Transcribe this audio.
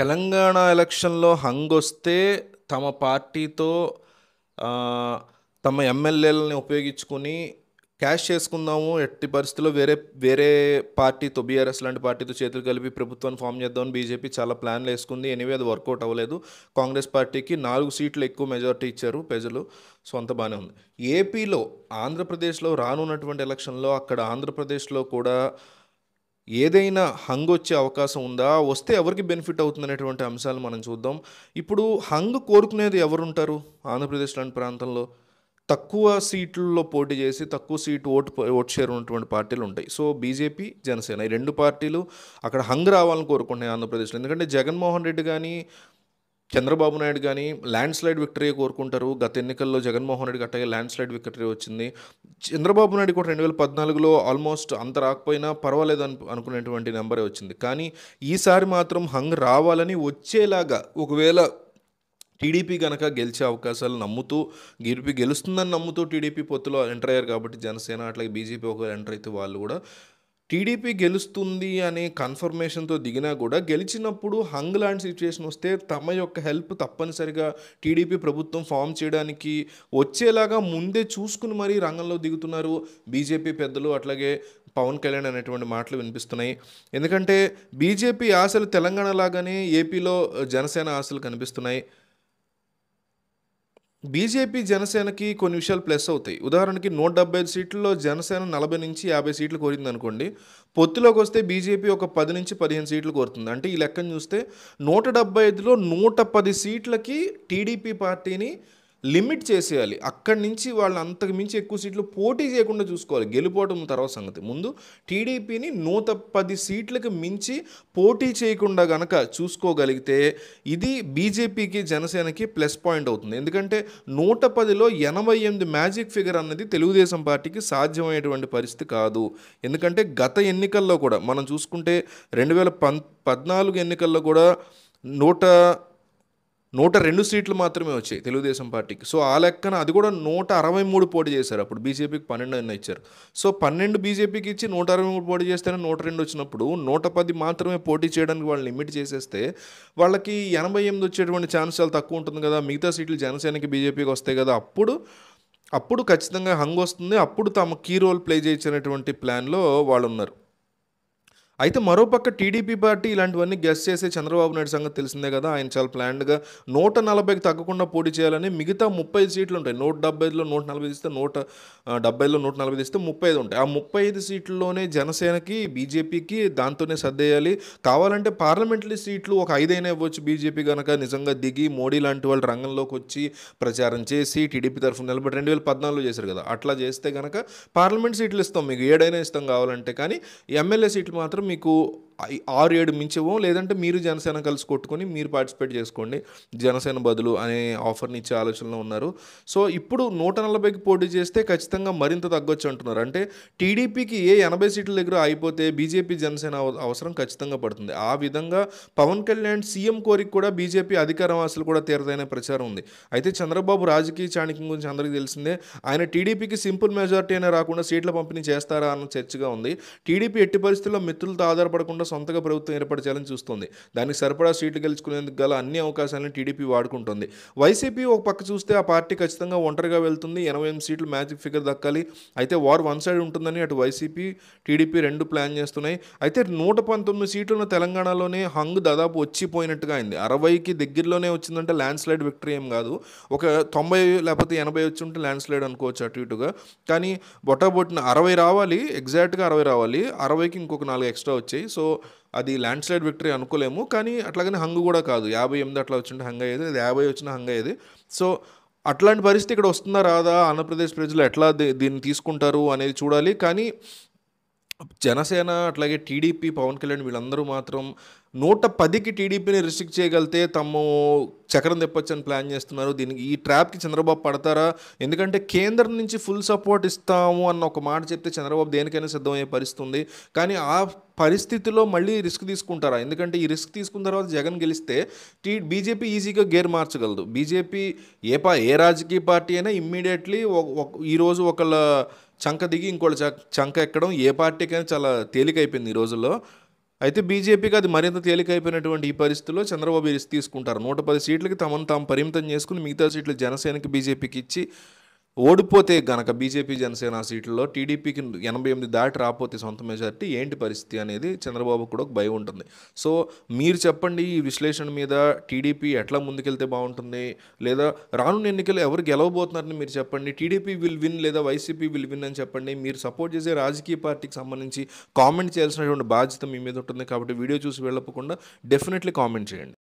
తెలంగాణ ఎలక్షన్లో హంగొస్తే తమ పార్టీతో తమ ఎమ్మెల్యేలని ఉపయోగించుకుని క్యాష్ చేసుకుందాము ఎట్టి పరిస్థితుల్లో వేరే వేరే పార్టీతో బీఆర్ఎస్ లాంటి పార్టీతో చేతులు కలిపి ప్రభుత్వాన్ని ఫామ్ చేద్దామని బీజేపీ చాలా ప్లాన్లు వేసుకుంది ఎనివే అది వర్కౌట్ అవ్వలేదు కాంగ్రెస్ పార్టీకి నాలుగు సీట్లు ఎక్కువ మెజారిటీ ఇచ్చారు ప్రజలు సొంత బాగానే ఉంది ఏపీలో ఆంధ్రప్రదేశ్లో రానున్నటువంటి ఎలక్షన్లో అక్కడ ఆంధ్రప్రదేశ్లో కూడా ఏదైనా హంగ్ వచ్చే అవకాశం ఉందా వస్తే ఎవరికి బెనిఫిట్ అవుతుంది అనేటువంటి అంశాలు మనం చూద్దాం ఇప్పుడు హంగ్ కోరుకునేది ఎవరుంటారు ఆంధ్రప్రదేశ్ లాంటి ప్రాంతంలో తక్కువ సీట్లలో పోటీ చేసి తక్కువ సీటు ఓటు ఓట్ షేర్ ఉన్నటువంటి పార్టీలు ఉంటాయి సో బీజేపీ జనసేన ఈ రెండు పార్టీలు అక్కడ హంగ్ రావాలని కోరుకుంటున్నాయి ఆంధ్రప్రదేశ్లో ఎందుకంటే జగన్మోహన్ రెడ్డి కానీ చంద్రబాబు నాయుడు కానీ ల్యాండ్ స్లైడ్ విక్టరీ కోరుకుంటారు గత ఎన్నికల్లో జగన్మోహన్ రెడ్డి గట్టగా ల్యాండ్ స్లైడ్ విక్టరీ వచ్చింది చంద్రబాబు నాయుడు కూడా రెండు వేల పద్నాలుగులో ఆల్మోస్ట్ అంత రాకపోయినా పర్వాలేదు అను అనుకునేటువంటి నెంబరే వచ్చింది కానీ ఈసారి మాత్రం హంగ్ రావాలని వచ్చేలాగా ఒకవేళ టీడీపీ కనుక గెలిచే అవకాశాలు నమ్ముతూ గెలిపి గెలుస్తుందని నమ్ముతూ టీడీపీ పొత్తులో ఎంటర్ అయ్యారు కాబట్టి జనసేన అట్లాగే బీజేపీ ఒకవేళ ఎంటర్ అయితే వాళ్ళు కూడా టీడీపీ గెలుస్తుంది అనే కన్ఫర్మేషన్తో దిగినా కూడా గెలిచినప్పుడు హంగ్ లాంటి సిచ్యువేషన్ వస్తే తమ యొక్క హెల్ప్ తప్పనిసరిగా టీడీపీ ప్రభుత్వం ఫామ్ చేయడానికి వచ్చేలాగా ముందే చూసుకుని మరీ రంగంలో దిగుతున్నారు బీజేపీ పెద్దలు అట్లాగే పవన్ కళ్యాణ్ అనేటువంటి మాటలు వినిపిస్తున్నాయి ఎందుకంటే బీజేపీ ఆశలు తెలంగాణ లాగానే ఏపీలో జనసేన ఆశలు కనిపిస్తున్నాయి బీజేపీ జనసేనకి కొన్ని విషయాలు ప్లస్ అవుతాయి ఉదాహరణకి నూట డెబ్బై ఐదు సీట్లలో జనసేన నలభై నుంచి యాభై సీట్లు కోరింది అనుకోండి పొత్తులోకి వస్తే బీజేపీ ఒక పది నుంచి పదిహేను సీట్లు కోరుతుంది అంటే ఈ లెక్కను చూస్తే నూట డెబ్బై ఐదులో నూట పది సీట్లకి టీడీపీ పార్టీని లిమిట్ చేసేయాలి అక్కడి నుంచి వాళ్ళు అంతకు మించి ఎక్కువ సీట్లు పోటీ చేయకుండా చూసుకోవాలి గెలుపోవడం తర్వాత సంగతి ముందు టీడీపీని నూట పది సీట్లకు మించి పోటీ చేయకుండా గనక చూసుకోగలిగితే ఇది బీజేపీకి జనసేనకి ప్లస్ పాయింట్ అవుతుంది ఎందుకంటే నూట పదిలో ఎనభై ఎనిమిది మ్యాజిక్ ఫిగర్ అన్నది తెలుగుదేశం పార్టీకి సాధ్యమయ్యేటువంటి పరిస్థితి కాదు ఎందుకంటే గత ఎన్నికల్లో కూడా మనం చూసుకుంటే రెండు వేల పద్నాలుగు ఎన్నికల్లో కూడా నూట నూట రెండు సీట్లు మాత్రమే వచ్చాయి తెలుగుదేశం పార్టీకి సో ఆ లెక్కన అది కూడా నూట అరవై మూడు పోటీ చేశారు అప్పుడు బీజేపీకి పన్నెండు అయినా ఇచ్చారు సో పన్నెండు బీజేపీకి ఇచ్చి నూట అరవై మూడు పోటీ చేస్తేనే నూట రెండు వచ్చినప్పుడు నూట పది మాత్రమే పోటీ చేయడానికి వాళ్ళు లిమిట్ చేసేస్తే వాళ్ళకి ఎనభై ఎనిమిది వచ్చేటువంటి ఛాన్స్ చాలా తక్కువ ఉంటుంది కదా మిగతా సీట్లు జనసేనకి బీజేపీకి వస్తాయి కదా అప్పుడు అప్పుడు ఖచ్చితంగా హంగ్ వస్తుంది అప్పుడు తమ కీ రోల్ ప్లే చేయించినటువంటి ప్లాన్లో వాళ్ళు ఉన్నారు అయితే మరోపక్క టీడీపీ పార్టీ ఇలాంటివన్నీ గెస్ట్ చేసే చంద్రబాబు నాయుడు సంగతి తెలిసిందే కదా ఆయన చాలా ప్లాండ్గా నూట నలభైకి తగ్గకుండా పోటీ చేయాలని మిగతా ముప్పై సీట్లు ఉంటాయి నూట ఐదులో నూట నలభై ఇస్తే నూట డెబ్బైలో నూట నలభై ఇస్తే ముప్పై ఐదు ఉంటాయి ఆ ముప్పై ఐదు సీట్లలోనే జనసేనకి బీజేపీకి దాంతోనే సర్దేయాలి కావాలంటే పార్లమెంటరీ సీట్లు ఒక ఐదైనా ఇవ్వచ్చు బీజేపీ కనుక నిజంగా దిగి మోడీ లాంటి వాళ్ళు రంగంలోకి వచ్చి ప్రచారం చేసి టీడీపీ తరఫున నిలబడి రెండు వేల పద్నాలుగులో చేశారు కదా అట్లా చేస్తే కనుక పార్లమెంట్ సీట్లు ఇస్తాం మీకు ఏడైనా ఇస్తాం కావాలంటే కానీ ఎమ్మెల్యే సీట్లు మాత్రం మీకు ఆరు ఏడు మించవు లేదంటే మీరు జనసేన కలిసి కొట్టుకొని మీరు పార్టిసిపేట్ చేసుకోండి జనసేన బదులు అనే ఆఫర్ని ఇచ్చే ఆలోచనలో ఉన్నారు సో ఇప్పుడు నూట నలభైకి పోటీ చేస్తే ఖచ్చితంగా మరింత తగ్గొచ్చు అంటున్నారు అంటే టీడీపీకి ఏ ఎనభై సీట్ల దగ్గర అయిపోతే బీజేపీ జనసేన అవసరం ఖచ్చితంగా పడుతుంది ఆ విధంగా పవన్ కళ్యాణ్ సీఎం కోరిక కూడా బీజేపీ అధికారవాసులు కూడా తీరదైన ప్రచారం ఉంది అయితే చంద్రబాబు రాజకీయ చాణక్యం గురించి అందరికీ తెలిసిందే ఆయన టీడీపీకి సింపుల్ మెజార్టీ అయినా రాకుండా సీట్ల పంపిణీ చేస్తారా అన్న చర్చగా ఉంది టీడీపీ ఎట్టి పరిస్థితుల్లో మిత్రులతో ఆధారపడకుండా సొంతగా ప్రభుత్వం ఏర్పాటు చేయాలని చూస్తుంది దానికి సరిపడా సీట్లు గెలుచుకునేందుకు గల అన్ని అవకాశాలను టీడీపీ వాడుకుంటుంది వైసీపీ ఒక పక్క చూస్తే ఆ పార్టీ ఖచ్చితంగా ఒంటరిగా వెళ్తుంది ఎనభై ఎనిమిది సీట్లు మ్యాజిక్ ఫిగర్ దక్కాలి అయితే వార్ వన్ సైడ్ ఉంటుందని అటు వైసీపీ టీడీపీ రెండు ప్లాన్ చేస్తున్నాయి అయితే నూట పంతొమ్మిది ఉన్న తెలంగాణలోనే హంగ్ దాదాపు వచ్చిపోయినట్టుగా అయింది అరవైకి దగ్గరలోనే వచ్చిందంటే ల్యాండ్ స్లైడ్ విక్టరీ ఏం కాదు ఒక తొంభై లేకపోతే ఎనభై వచ్చి ఉంటే ల్యాండ్ స్లైడ్ అనుకోవచ్చు అటు ఇటుగా కానీ బొట్టబొట్టిన అరవై రావాలి ఎగ్జాక్ట్గా అరవై రావాలి అరవైకి ఇంకొక నాలుగు ఎక్స్ట్రా వచ్చాయి సో అది ల్యాండ్ స్లైడ్ విక్టరీ అనుకోలేము కానీ అట్లాగనే హంగు కూడా కాదు యాభై ఎనిమిది అట్లా వచ్చిన హంగ్ అయ్యేది అది యాభై వచ్చిన హంగ్ అయ్యేది సో అట్లాంటి పరిస్థితి ఇక్కడ వస్తుందా రాదా ఆంధ్రప్రదేశ్ ప్రజలు ఎట్లా దీన్ని తీసుకుంటారు అనేది చూడాలి కానీ జనసేన అట్లాగే టీడీపీ పవన్ కళ్యాణ్ వీళ్ళందరూ మాత్రం నూట పదికి టీడీపీని రిస్ట్రిక్ట్ చేయగలితే తమ్ము చక్రం తెప్పచ్చు అని ప్లాన్ చేస్తున్నారు దీనికి ఈ ట్రాప్కి చంద్రబాబు పడతారా ఎందుకంటే కేంద్రం నుంచి ఫుల్ సపోర్ట్ ఇస్తాము అన్న ఒక మాట చెప్తే చంద్రబాబు దేనికైనా సిద్ధమయ్యే పరిస్థితి ఉంది కానీ ఆ పరిస్థితిలో మళ్ళీ రిస్క్ తీసుకుంటారా ఎందుకంటే ఈ రిస్క్ తీసుకున్న తర్వాత జగన్ గెలిస్తే టీ బీజేపీ ఈజీగా గేర్ మార్చగలదు బీజేపీ ఏ పా ఏ రాజకీయ పార్టీ అయినా ఇమ్మీడియట్లీ ఈరోజు ఒకళ్ళ చంక దిగి ఇంకోటి చంక ఎక్కడం ఏ పార్టీకైనా చాలా తేలికైపోయింది ఈ రోజుల్లో అయితే బీజేపీకి అది మరింత తేలికైపోయినటువంటి ఈ పరిస్థితుల్లో చంద్రబాబు తీసుకుంటారు నూట పది సీట్లకి తమను తాము పరిమితం చేసుకుని మిగతా సీట్లు జనసేనకి బీజేపీకి ఇచ్చి ఓడిపోతే గనక బీజేపీ జనసేన సీట్లలో టీడీపీకి ఎనభై ఎనిమిది దాటి రాపోతే సొంత మెజార్టీ ఏంటి పరిస్థితి అనేది చంద్రబాబు కూడా ఒక భయం ఉంటుంది సో మీరు చెప్పండి ఈ విశ్లేషణ మీద టీడీపీ ఎట్లా ముందుకెళ్తే బాగుంటుంది లేదా రానున్న ఎన్నికలు ఎవరు గెలవబోతున్నారని మీరు చెప్పండి టీడీపీ విల్ విన్ లేదా వైసీపీ విల్ విన్ అని చెప్పండి మీరు సపోర్ట్ చేసే రాజకీయ పార్టీకి సంబంధించి కామెంట్ చేయాల్సినటువంటి బాధ్యత మీ మీద ఉంటుంది కాబట్టి వీడియో చూసి వెళ్ళకుండా డెఫినెట్లీ కామెంట్ చేయండి